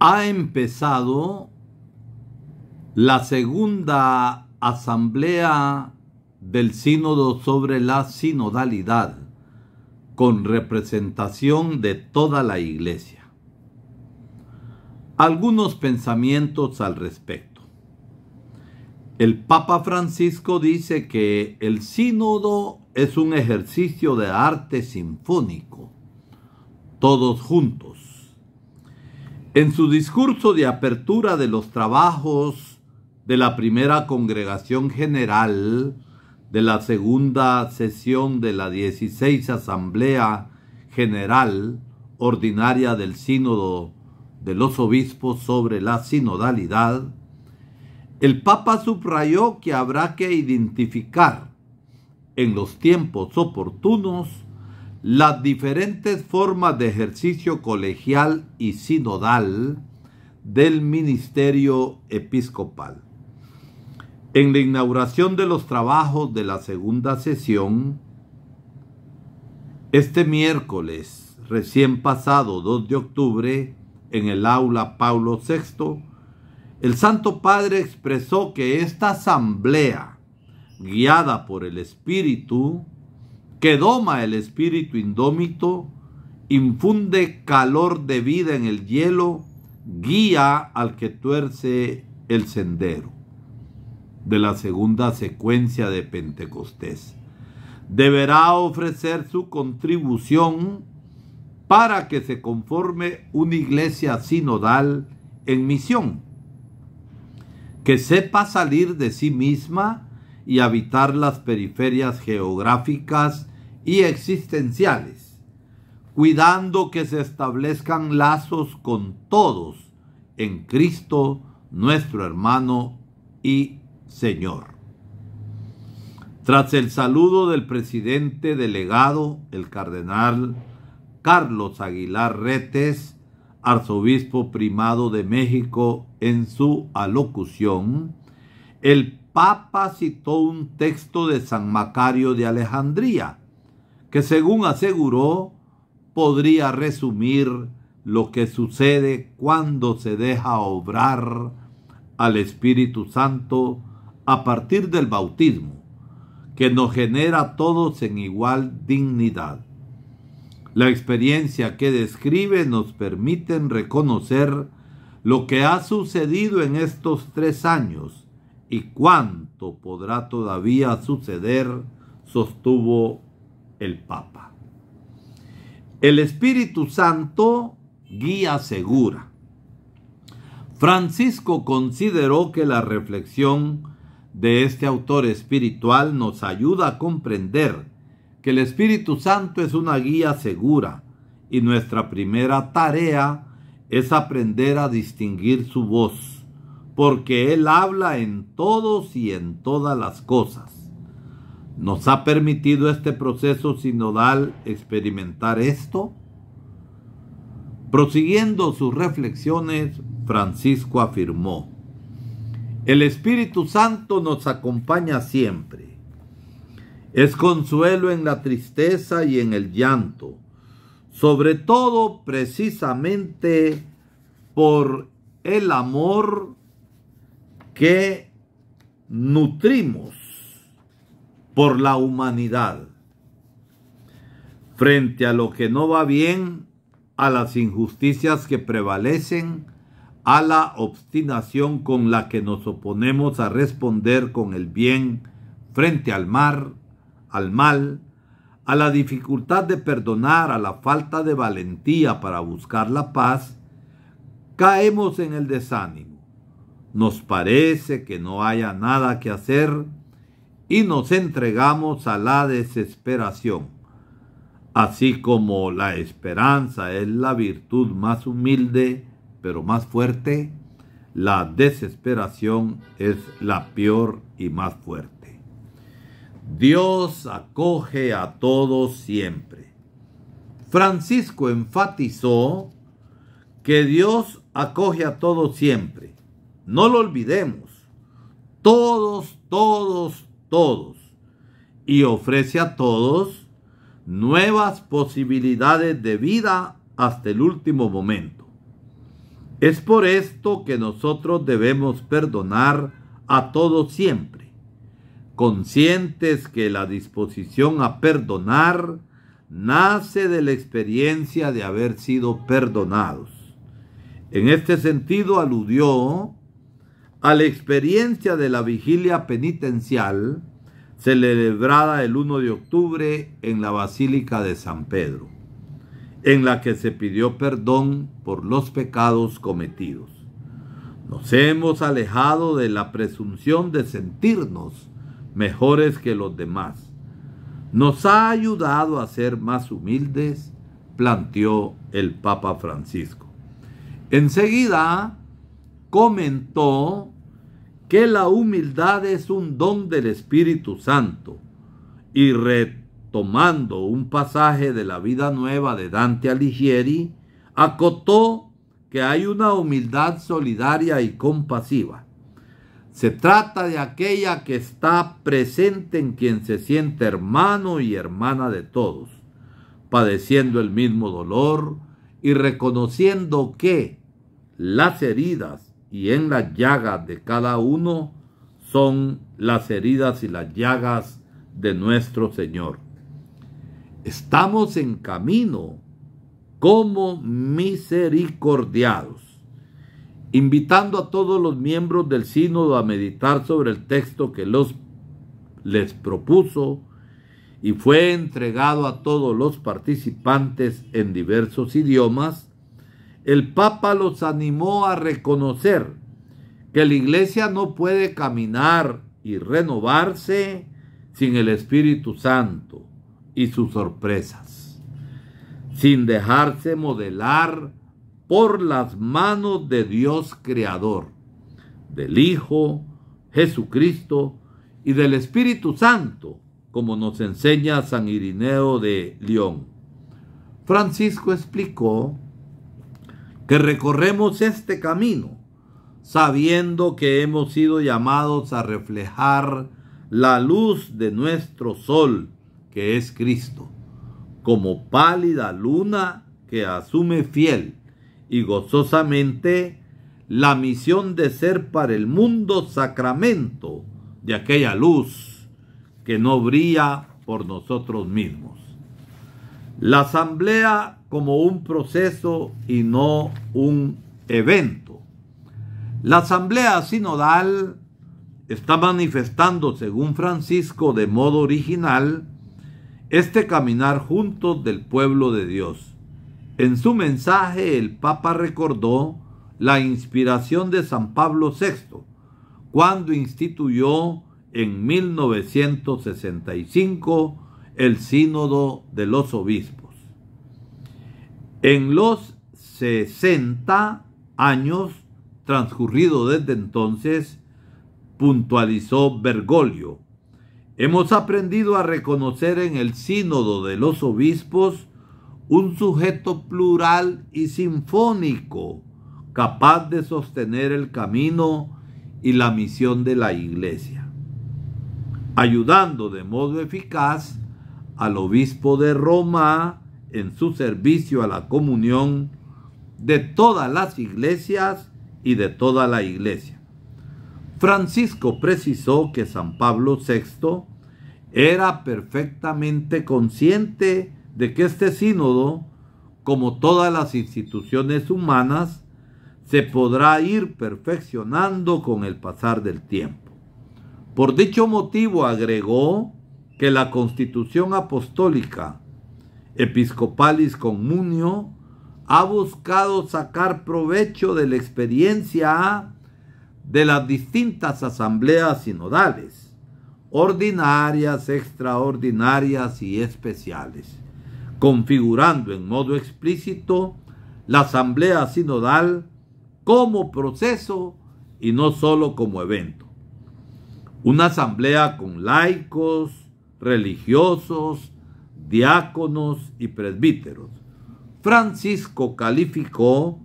ha empezado la segunda asamblea del sínodo sobre la sinodalidad con representación de toda la iglesia. Algunos pensamientos al respecto. El Papa Francisco dice que el sínodo es un ejercicio de arte sinfónico, todos juntos en su discurso de apertura de los trabajos de la primera congregación general de la segunda sesión de la 16 Asamblea General Ordinaria del Sínodo de los Obispos sobre la sinodalidad, el Papa subrayó que habrá que identificar en los tiempos oportunos las diferentes formas de ejercicio colegial y sinodal del ministerio episcopal. En la inauguración de los trabajos de la segunda sesión, este miércoles recién pasado 2 de octubre, en el aula Paulo VI, el Santo Padre expresó que esta asamblea, guiada por el Espíritu, que doma el espíritu indómito, infunde calor de vida en el hielo, guía al que tuerce el sendero. De la segunda secuencia de Pentecostés. Deberá ofrecer su contribución para que se conforme una iglesia sinodal en misión, que sepa salir de sí misma y habitar las periferias geográficas y existenciales, cuidando que se establezcan lazos con todos en Cristo, nuestro hermano y Señor. Tras el saludo del presidente delegado, el cardenal Carlos Aguilar Retes, arzobispo primado de México, en su alocución, el Papa citó un texto de San Macario de Alejandría, que según aseguró podría resumir lo que sucede cuando se deja obrar al Espíritu Santo a partir del bautismo, que nos genera a todos en igual dignidad. La experiencia que describe nos permite reconocer lo que ha sucedido en estos tres años y cuánto podrá todavía suceder, sostuvo el Papa. El Espíritu Santo, guía segura. Francisco consideró que la reflexión de este autor espiritual nos ayuda a comprender que el Espíritu Santo es una guía segura y nuestra primera tarea es aprender a distinguir su voz, porque Él habla en todos y en todas las cosas. ¿Nos ha permitido este proceso sinodal experimentar esto? Prosiguiendo sus reflexiones, Francisco afirmó, el Espíritu Santo nos acompaña siempre. Es consuelo en la tristeza y en el llanto, sobre todo precisamente por el amor que nutrimos por la humanidad. Frente a lo que no va bien, a las injusticias que prevalecen, a la obstinación con la que nos oponemos a responder con el bien frente al mar, al mal, a la dificultad de perdonar, a la falta de valentía para buscar la paz, caemos en el desánimo. Nos parece que no haya nada que hacer y nos entregamos a la desesperación. Así como la esperanza es la virtud más humilde, pero más fuerte, la desesperación es la peor y más fuerte. Dios acoge a todos siempre. Francisco enfatizó que Dios acoge a todos siempre. No lo olvidemos. Todos, todos, todos y ofrece a todos nuevas posibilidades de vida hasta el último momento. Es por esto que nosotros debemos perdonar a todos siempre, conscientes que la disposición a perdonar nace de la experiencia de haber sido perdonados. En este sentido aludió a la experiencia de la vigilia penitencial celebrada el 1 de octubre en la Basílica de San Pedro, en la que se pidió perdón por los pecados cometidos. Nos hemos alejado de la presunción de sentirnos mejores que los demás. Nos ha ayudado a ser más humildes, planteó el Papa Francisco. Enseguida, comentó que la humildad es un don del Espíritu Santo y retomando un pasaje de la vida nueva de Dante Alighieri, acotó que hay una humildad solidaria y compasiva. Se trata de aquella que está presente en quien se siente hermano y hermana de todos, padeciendo el mismo dolor y reconociendo que las heridas y en las llagas de cada uno son las heridas y las llagas de nuestro Señor. Estamos en camino como misericordiados, invitando a todos los miembros del sínodo a meditar sobre el texto que los, les propuso y fue entregado a todos los participantes en diversos idiomas el Papa los animó a reconocer que la iglesia no puede caminar y renovarse sin el Espíritu Santo y sus sorpresas, sin dejarse modelar por las manos de Dios Creador, del Hijo, Jesucristo y del Espíritu Santo, como nos enseña San Irineo de León. Francisco explicó que recorremos este camino sabiendo que hemos sido llamados a reflejar la luz de nuestro sol, que es Cristo, como pálida luna que asume fiel y gozosamente la misión de ser para el mundo sacramento de aquella luz que no brilla por nosotros mismos. La asamblea como un proceso y no un evento. La asamblea sinodal está manifestando, según Francisco, de modo original, este caminar juntos del pueblo de Dios. En su mensaje el Papa recordó la inspiración de San Pablo VI, cuando instituyó en 1965 el sínodo de los obispos. En los 60 años transcurridos desde entonces, puntualizó Bergoglio, hemos aprendido a reconocer en el sínodo de los obispos un sujeto plural y sinfónico, capaz de sostener el camino y la misión de la iglesia, ayudando de modo eficaz al obispo de Roma, en su servicio a la comunión de todas las iglesias y de toda la iglesia. Francisco precisó que San Pablo VI era perfectamente consciente de que este sínodo, como todas las instituciones humanas, se podrá ir perfeccionando con el pasar del tiempo. Por dicho motivo agregó que la constitución apostólica Episcopalis Comunio ha buscado sacar provecho de la experiencia de las distintas asambleas sinodales, ordinarias, extraordinarias y especiales, configurando en modo explícito la asamblea sinodal como proceso y no sólo como evento. Una asamblea con laicos, religiosos, diáconos y presbíteros. Francisco calificó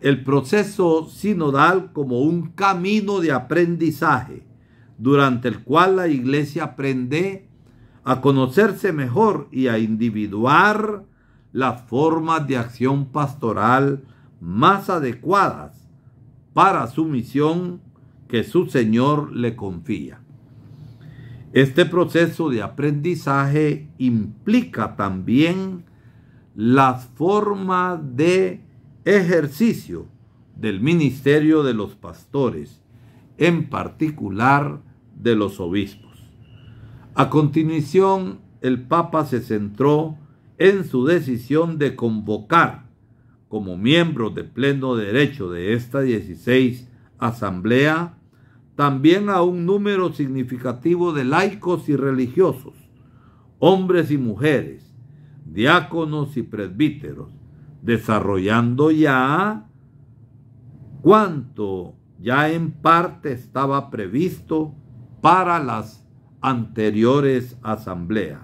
el proceso sinodal como un camino de aprendizaje durante el cual la iglesia aprende a conocerse mejor y a individuar las formas de acción pastoral más adecuadas para su misión que su Señor le confía. Este proceso de aprendizaje implica también las formas de ejercicio del ministerio de los pastores, en particular de los obispos. A continuación, el Papa se centró en su decisión de convocar como miembros de pleno derecho de esta 16 asamblea también a un número significativo de laicos y religiosos, hombres y mujeres, diáconos y presbíteros, desarrollando ya cuanto ya en parte estaba previsto para las anteriores asambleas.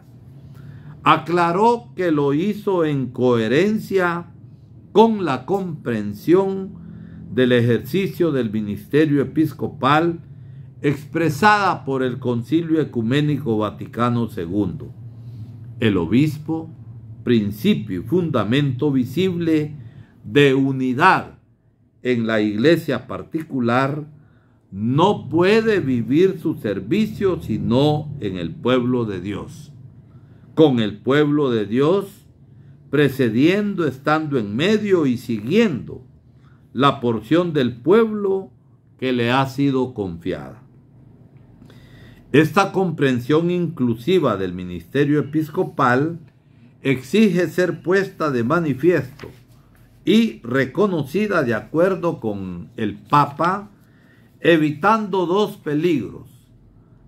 Aclaró que lo hizo en coherencia con la comprensión del ejercicio del ministerio episcopal expresada por el Concilio Ecuménico Vaticano II. El obispo, principio y fundamento visible de unidad en la iglesia particular, no puede vivir su servicio sino en el pueblo de Dios. Con el pueblo de Dios, precediendo, estando en medio y siguiendo la porción del pueblo que le ha sido confiada. Esta comprensión inclusiva del ministerio episcopal exige ser puesta de manifiesto y reconocida de acuerdo con el Papa, evitando dos peligros.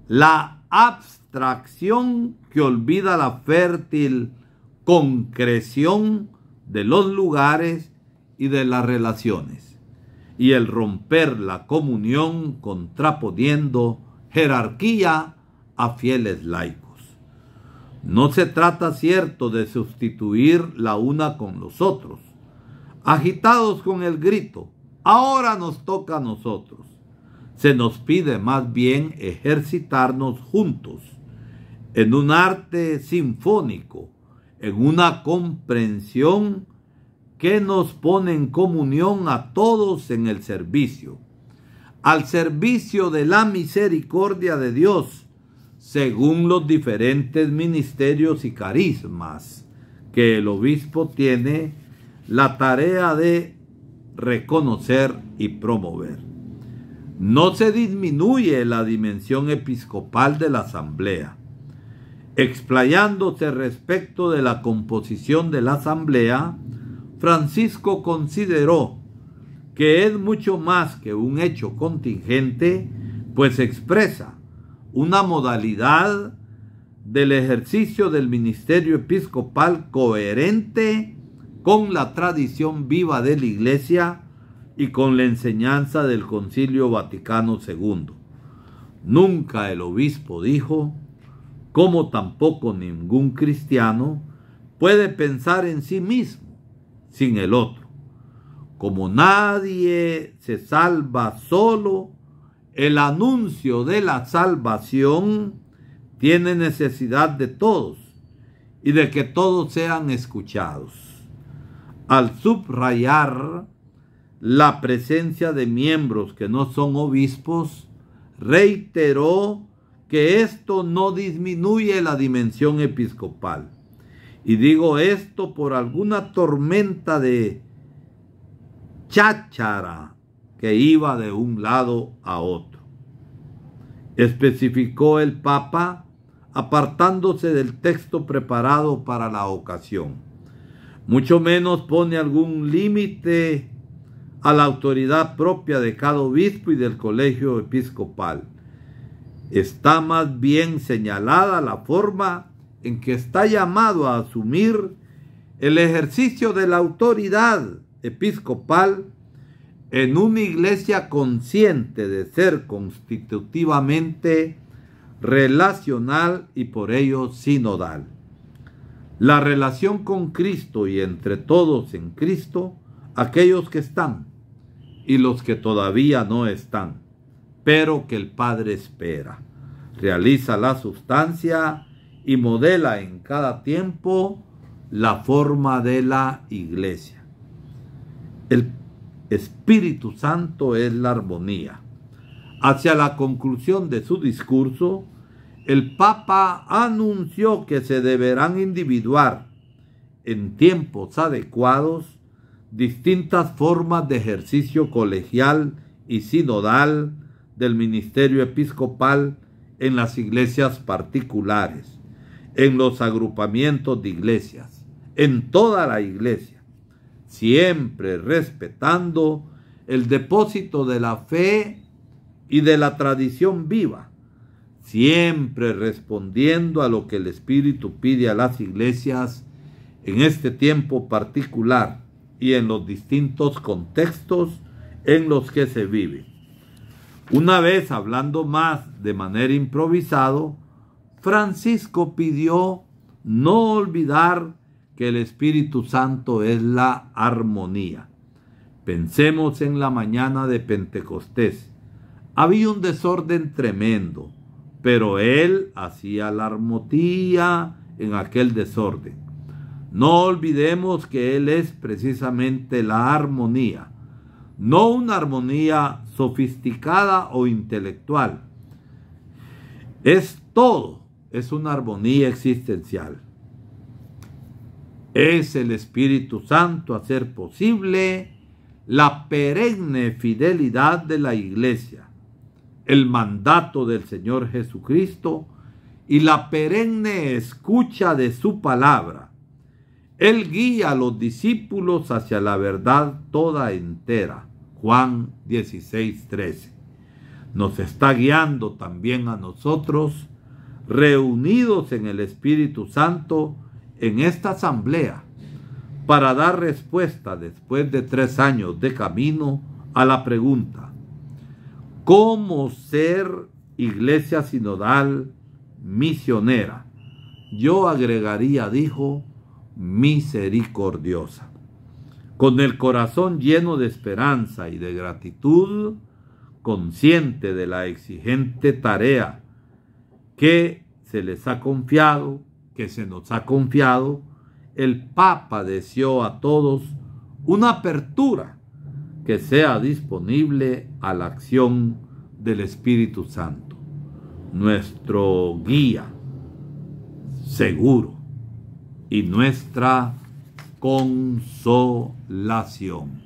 La abstracción que olvida la fértil concreción de los lugares y de las relaciones, y el romper la comunión contraponiendo jerarquía a fieles laicos. No se trata, cierto, de sustituir la una con los otros, agitados con el grito, ahora nos toca a nosotros. Se nos pide más bien ejercitarnos juntos, en un arte sinfónico, en una comprensión que nos pone en comunión a todos en el servicio, al servicio de la misericordia de Dios, según los diferentes ministerios y carismas que el obispo tiene la tarea de reconocer y promover. No se disminuye la dimensión episcopal de la asamblea. Explayándose respecto de la composición de la asamblea, Francisco consideró que es mucho más que un hecho contingente, pues expresa una modalidad del ejercicio del ministerio episcopal coherente con la tradición viva de la Iglesia y con la enseñanza del Concilio Vaticano II. Nunca el obispo dijo, como tampoco ningún cristiano puede pensar en sí mismo sin el otro. Como nadie se salva solo, el anuncio de la salvación tiene necesidad de todos y de que todos sean escuchados. Al subrayar la presencia de miembros que no son obispos, reiteró que esto no disminuye la dimensión episcopal. Y digo esto por alguna tormenta de cháchara que iba de un lado a otro. Especificó el Papa apartándose del texto preparado para la ocasión. Mucho menos pone algún límite a la autoridad propia de cada obispo y del colegio episcopal. Está más bien señalada la forma en que está llamado a asumir el ejercicio de la autoridad episcopal en una iglesia consciente de ser constitutivamente relacional y por ello sinodal. La relación con Cristo y entre todos en Cristo, aquellos que están y los que todavía no están, pero que el Padre espera. Realiza la sustancia y modela en cada tiempo la forma de la iglesia. El Espíritu Santo es la armonía. Hacia la conclusión de su discurso, el Papa anunció que se deberán individuar en tiempos adecuados distintas formas de ejercicio colegial y sinodal del ministerio episcopal en las iglesias particulares en los agrupamientos de iglesias, en toda la iglesia, siempre respetando el depósito de la fe y de la tradición viva, siempre respondiendo a lo que el Espíritu pide a las iglesias en este tiempo particular y en los distintos contextos en los que se vive. Una vez hablando más de manera improvisado, Francisco pidió no olvidar que el Espíritu Santo es la armonía. Pensemos en la mañana de Pentecostés. Había un desorden tremendo, pero él hacía la armonía en aquel desorden. No olvidemos que él es precisamente la armonía, no una armonía sofisticada o intelectual. Es todo es una armonía existencial. Es el Espíritu Santo hacer posible la perenne fidelidad de la Iglesia, el mandato del Señor Jesucristo y la perenne escucha de su palabra. Él guía a los discípulos hacia la verdad toda entera. Juan 16, 13. Nos está guiando también a nosotros reunidos en el Espíritu Santo en esta asamblea para dar respuesta después de tres años de camino a la pregunta, ¿cómo ser iglesia sinodal misionera? Yo agregaría, dijo, misericordiosa. Con el corazón lleno de esperanza y de gratitud, consciente de la exigente tarea que se les ha confiado, que se nos ha confiado, el Papa deseó a todos una apertura que sea disponible a la acción del Espíritu Santo, nuestro guía seguro y nuestra consolación.